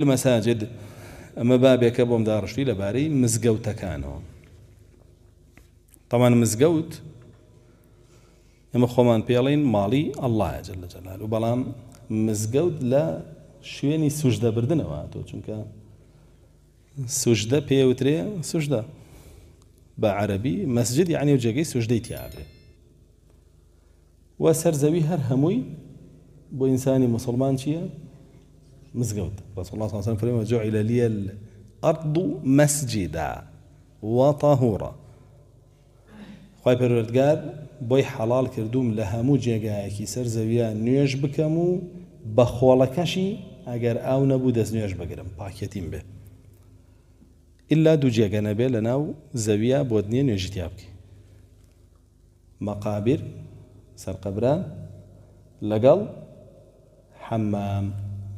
المەساجد ئەمە بابێکە بۆم داڕشتی لەبارەی مزگەوتەکانەوە تەوان مزگەوت ئمە خۆمان پێڵین ماڵی ئەلهجل لە جەلال و بەڵام مزگەوت لە شوێنی سوشدەبردنەوە تۆ چونکە سوشدە پێوترێ سوشدە بە عەربی مەسجدی عنی و جێگەی سوشدەی تیاابێ وە سەرزەوی هەر هەمووی بۆ ئینسانی مسلمان چییە؟ مسجد رسول الله صلى الله عليه وسلم فلما جعل لي الأرض مسجدا وطهورا خواهی پەروەردگار قال بوي حلال كردوم لها مو سەر زەویان نوێژ بکەم و بە خۆڵەکەشی ئەگەر او نبو دەست نيوش بكرم باكيتين به إلا دو جێگە نەبێ لە ناو زەویە بۆ دنیە نوێژتیا بکە مەقابر سەرقەبران لەگەڵ حەمام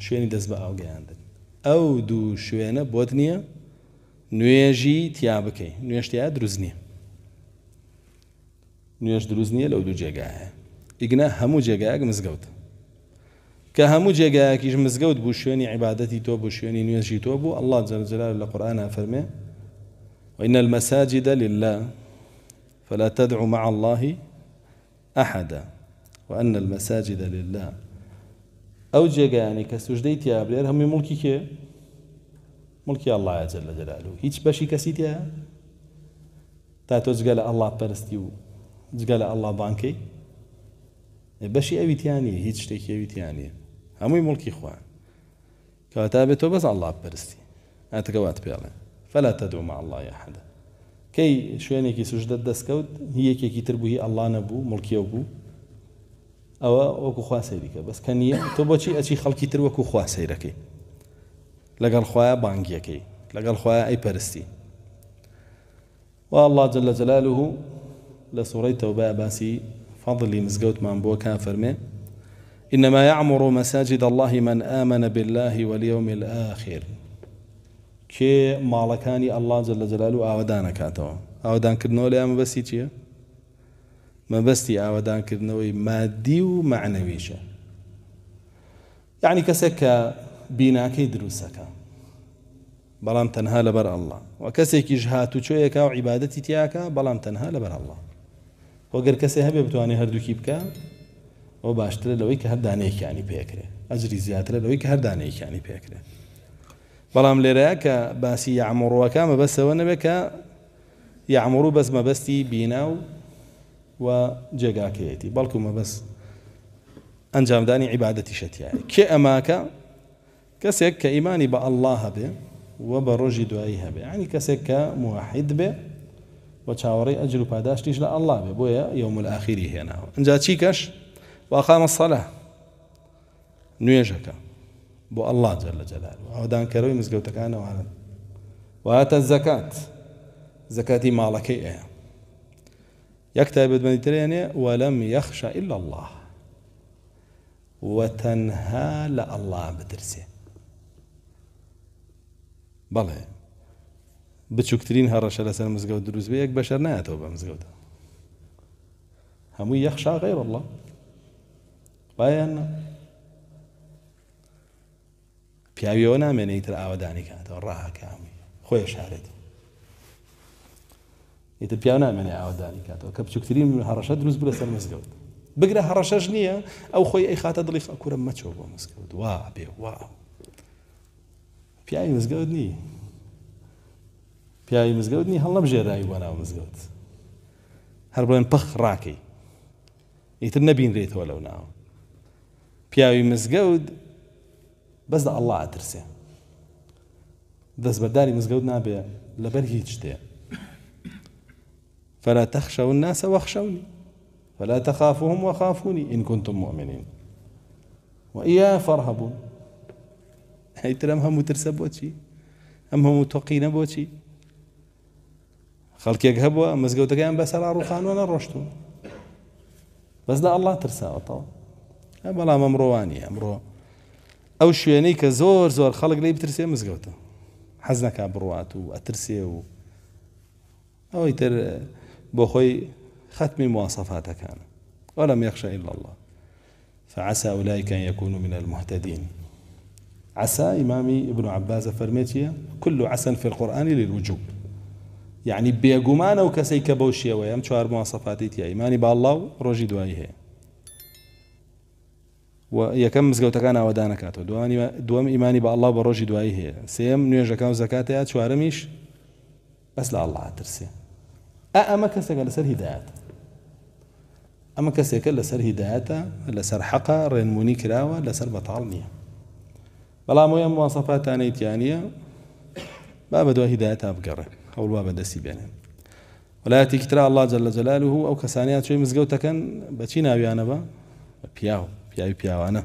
شوێنی دەست بە ئاوگەیاندن ئەو دوو شوێنە بۆت نییە نوێژی تیا تيابكي نوێشتیا دروست نییە نوێش دروست نییە لەو دوو جێگایە ئیگنا هەموو جێگایەک مزگەوت کە هەموو جێگایەکیش مزگەوت بوو شوێنی عیباەتی تۆ بوو شوێنی نوێژی تۆ بوو الله جەرجلال لە القران فەرمێ وإن المساجد لله فلا تدعوا مع الله أحدا وأن المساجد لله او جێگایانی کە سوژدەی هم ملكي كي ملكي الله ئەله جل جلاله جلالو بشي كسيتيا کەسی تیا تا تۆ جگە لە ئەله پەرستی و جگە لە ئەله بانکەی بەشی ئەویتیانی هیچ شتێکی ئەویتیانە هەمووی مڵکی خوا کەواتە بێت تۆ بەس ئەله پەرستی ئەتەکەوات پێڵێ فلا تدعو مع الله احدا كي كي سجدت دسكوت هي كي تربوهي الله نبو ملكي ابو ئەوە وەکو خوا سەیریکە بەس کە نیە تۆ بۆچی ئەچی خەڵکی تر وەکو خوا سەیرەکەی لەگەڵ خویە بانگیەکەی لەگەڵ خویە ئەی پەرستی والله جل جلاله لە سوڕی تەوبە باسی فضلی من بو کا فەرمێ إنما يعمر مساجد الله من آمن بالله واليوم الآخر كي مالكاني الله جل جلاله آودان كاتو آودان كرنولي ام بسيتيه مەبەستی ئاوادانکردنەوەی مادی و معنەویشە یعنی کەسێک کە بیناکەی دروستەکە بەڵام تەنها لەبەر ئەله و کەسێکیش هاتوچۆیەکە و عیباەتی تیاکە بەڵام تەنها لەبەر ئەله وەگەر کەسێ هەبێ بتوانێت هەردووکی بکە ئەو باشترە لەوەی کە هەردانەیەکیانی پێکرێ ئەجری زیاترە لەوەی کە هەردانەیەکیانی پێکرێ بەڵام لێرەیە کە باسی یامڕۆەکە مەبەسەوە نەبێت کە یامڕوو بەس مەبەستی بینا و و جێگاکەیەتی بەڵکو بس ئەنجامدانی عیباەتی شەتیایە کێ ئەماکە کەسێک کە ئیمانی کسی که ایمانی با الله ڕۆژی و با عنی دعایی کە یعنی کسی که موحد ئەجر و پاداشتیش لە ئەله بێ بۆیە یوم الآخری هێناوە انجا چی کەش واخامە سەلا نوێژەکە بۆ ئەله جەر لە جەلال ئەودانکەرەوەی و آتا الزکات زکاتی مالکی ایم إيه؟ يكتب بدمنيتريني ولم يخشى إلا الله وتنهى الله بترسي بلى بتشكترين هرش على سنة مزجوا الدروز بيك بشر ناتو بمزجوا هم يخشى غير الله باين في أبي ونا من يترى أوداني كانت وراها كامي خويا شهرته ئیتر پیا نامێنێ ئاوادانی کاتەوە کە بچووکترین هەڕەشە دروست بوو لەسەر مزگەوت بگرە هەڕەشەش نییە او خۆی ئەی خات دڵی فکوورە مەچەوە بۆ مزگەوت وا بێ وا پیاوی مزگەوت نی پیاوی مزگەوت نی هەڵ نەبژێراوی وانا ناو هر هەر بڵێن پەخ ڕاکەی ئیتر نەبینرێتەوە لەو ناوە پیاوی مزگەوت بس دا ئەڵڵا ئەترسێ دەستبەرداری مزگەوت نابێ لەبەر هیچ ده فلا تخشوا الناس واخشوني فلا تخافهم وخافوني إن كنتم مؤمنين وإياه فارهبون هاي ترى مهم ترسب وشي أم هم متوقين بوشي خلق يقهبوا مزقوتك أم على روخان وانا رشتون بس لا الله ترسى وطو بلا ممرواني أمرو أو شوينيك كزور زور خلق لي بترسي مزقوته حزنك بروات وأترسي و أو يتر بخوي ختم مواصفاتك أنا ولم يخشى إلا الله فعسى أولئك أن يكونوا من المهتدين عسى إمامي ابن عباس فرميتيا كل عسى في القرآن للوجوب يعني بيقمان أو كسيك بوشي ويام شوار مواصفاتي إيماني بالله رجي دوائي هي ويكم مزگەوتەکان ئاوادانە کاتەوە دوانی دووەم ئیمانی إيماني بالله بە ڕۆژی دوایی هەیە سيم نوێژەکان و زکاتەیە چوارەمیش بس لە ئەلله a ama kasaga lەسەر هیداەت ئەمە کەسێکە لەسەر هیداەتە لەسەر حەقا ڕێنمونی کراوە لەسەر بەتاڵ نییە بەڵام ئەو ئەم مواسەفاتانەیتیانە با بە دوای هیداەت بگەڕێ هەوڵ وا بەدەستی بێنێ ولاتی کترا الله جل جلاله أو ئەو کەسانیان چێ مزگەوتەکەن بەچی با بياو بياو بياو أنا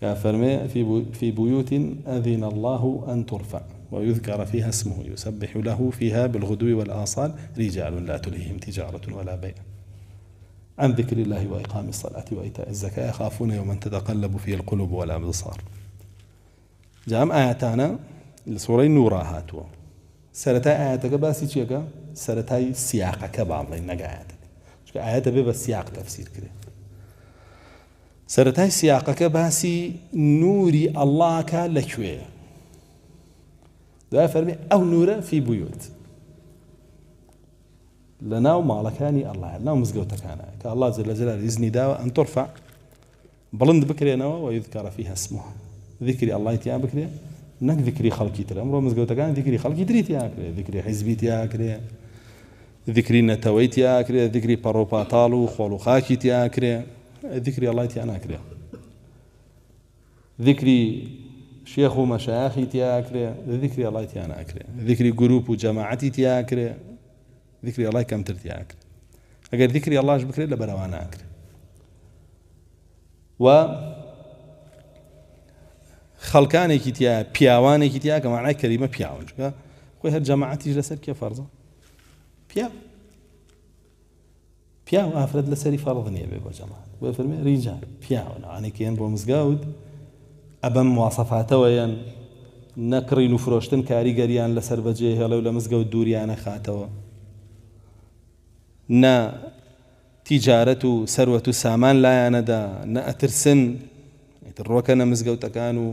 كافرمي في بيوت أذن الله أن ترفع ويذكر فيها اسمه يسبح له فيها بالغدو والآصال رجال لا تلهيهم تجارة ولا بيع عن ذكر الله وإقام الصلاة وإيتاء الزكاة يخافون يوما تتقلب فيه القلوب والأبصار جام آياتنا لسورة نورا هاتوا سرتا آياتك باسي چیەکە سرتا سياقة با بڵێن آياتك شكا آيات بيبا سياق تفسير كده کرێت سەتای سیاقەکە نوري الله كالكوية دعاء فرمي أو نورا في بيوت لناو مالكاني الله لناو مزقوتكانا كالله جل جلاله إذن داوة أن ترفع بلند بكري نوا ويذكر فيها اسمه ذكري الله تيا بكري نك ذكري خلقي ترى أمره مزقوتكانا ذكري خلقي تري تيا ذكري حزبي تيا كري ذكري نتوي تيا كري ذكري باروباتالو خولو خاكي تيا كري ذكري الله تيا كري ذكري شيخ ومشايخ تياكري ذكر الله تيانا أكري ذكري جروب وجماعتي تياكري ذكر الله كم ترتي أكري أجر ذكري الله إيش بكري لبرا وأنا أكري و خلكاني كتيا بياواني كتيا كما معناه كلمه بياون شكا خويا الجماعات يجلس لك يا فرضه بياو بياو افرد لسري فرض نيه بجماعه ويفرمي رجال بياو انا يعني كاين بو مزقاود ئەبەم مواصفاتەوەیان نەکڕین و فرۆشتن کاریگەریان لەسەر بەجێ هێڵە و لە مزگە و دووریانە خاتەوە نە تیجارەت و سەروەت و سامان لایەنەدا نە ئەترسن ڕۆکە نە مزگەوتەکان و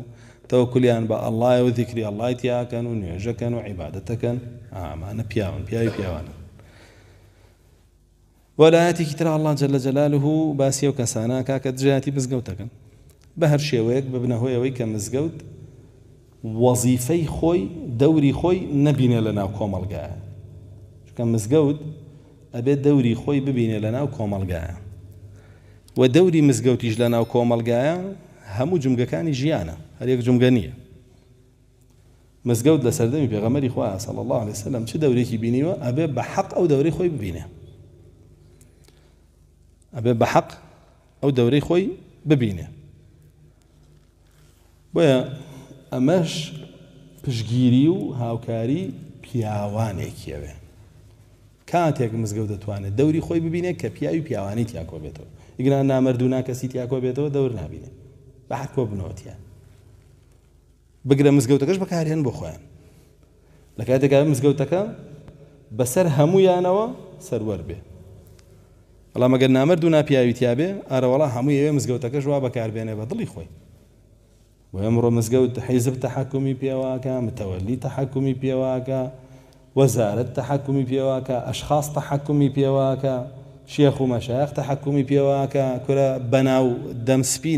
تەوەکولیان بە ئەلای و دیکری ئەلای تیاکەن و نوێژەکەن و عیباەتەکەن ئامانە پیاون پیاوی پیاوانە وەلایەتێکی الله جل جلاله باسی و کەسانە کاکە دژاتی بهر شويك ببنى هو يويك مزقود وظيفي خوي دوري خوي نبين لنا كومال قاع شو كان مزجود أبي دوري خوي ببين لنا كومال قاع ودوري مزقود يجي لنا كومال قاع همو جمجة كان جيانا هل يك جمجة نية مزقود لسردمي بيغمري خواه صلى الله عليه وسلم شو دوري كي بيني أبي بحق أو دوري خوي ببينه أبي بحق أو دوري خوي ببينه وە ئەمەش پشگیری و هاوکاری پیاوانێکیەوێ کاتێک مزگە دەتوانێت دەوری خۆی ببینێت کە پیاوی پیاوانی تیاکۆ بێتەوە ئیگران نامردوونا کەسی تیاکۆ بێتەوە دەور نبینێت بە حکۆ بنەوەتیان بگرە مزگەوتەکەش بەکارێن بۆ خۆیان لە کاتێکا مزگەوتەکە بەسەر هەمویانەوە سەروەر بێ بەڵام ئەگەر نامرد و ناپیاوی تیاابێ ئارەوەڵا هەمووی ئێوێ مزگەوتەکەش وا بەکاربێنێ بە دڵی خۆی و تحكمي مزگەوت حیزب تەحکومی پێواکە متەوەلی تەحکومی پێواکە وەزارت تحكمي پێواکە ئەشخاص ومشايخ پێواکە شێخ و مەشایخ تەحکومی پێواکە کورە بەناو دەمسپی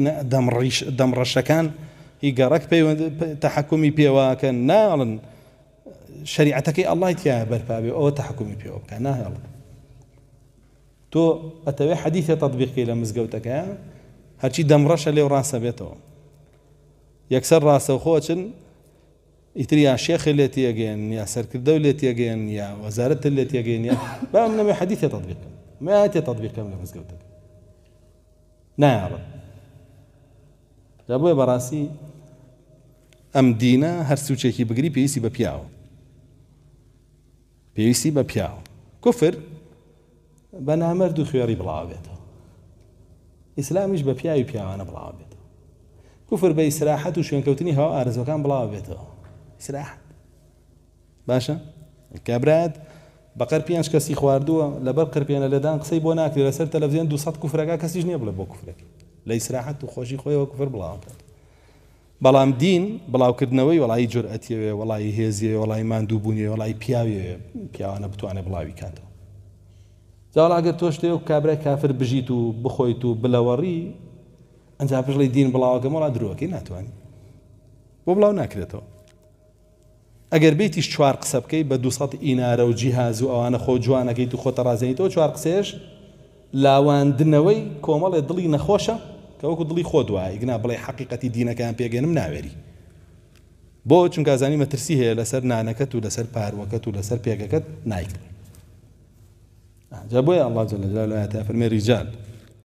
دەمڕەشەکان هی گەڕک پەیوەند تەحکومی پێواکە ناڵن شریعەتەکەی ئەڵای تیا بەرپابێ ئەوە تەحکومی پێوە بکە ناهێڵن تۆ ئەتەوێ حەدیثە تطببیقی لە مزگەوتەکە دم دەمڕەشە لي ڕاستە بيتو يكسر راسه وخوتشن يتري يا شيخ اللي تيجين يا سرك الدولة تيجين يا وزارة اللي تيجين يا بقى من حديث تطبيق ما هي تطبيق كامل في سكوت نعم جابوا براسي ام دينا هرسو سوتشي كي بغري بيسي ببياو بيسي ببياو كفر بنا مردو خياري اسلام مش ببياو بياو انا بلاو كفر بە ئیسراحەت و شوێنکەوتنی هەوا ئارزەکان بڵاو بێتەوە باشا باشە بقر بيانش پێنج کەسی خواردووە لەبەر قرپێنە لەدان قسەی بۆ ناکرێت لەسەر تەلەڤزیۆن 200 کوفرەکە کەسیش نییە بڵێ بۆ کوفرەکە لە ئیسراحەت و خۆشی خۆیەوە کوفر بڵاو بێت بەڵام دین بڵاوکردنەوەی وڵی جورئەتیەوێ وڵی هێزیە وڵی ماندوو بوونیە وڵی پیاوێ پیاوانە بتوانێت بڵاوی کاتەوە جاڵ ئەگەر تۆ شتێ و کابرای کافر بژیت و بخۆیت و بلەوەڕی ئەنج پشڵی دین بڵاوەکەم وڵا درۆکی ناتوانانی بۆ بڵاو ناکرێتەوە ئەگەر بێتیش چوار قسە بکەی بە دو ئینارە و جیهاز و ئەوانە خۆ جوانەکەی تو خۆتە ڕازێنیتەوە چوار قسێش لاواندنەوەی کۆمەڵێ دڵی نەخۆشە کە وەکو دڵی خۆ دوایە گنا بڵێ حقیقەتی دینەکەیان پێگەنم ناوێری بۆ چونکە زانی مەترسی هەیە لەسەر نانەکەت و لەسەر پاروەکەت و لەسەر پێگەکەت نایکرێت جا بۆیە ئەڵڵا جل لە لایەتە فەرمێ ریجال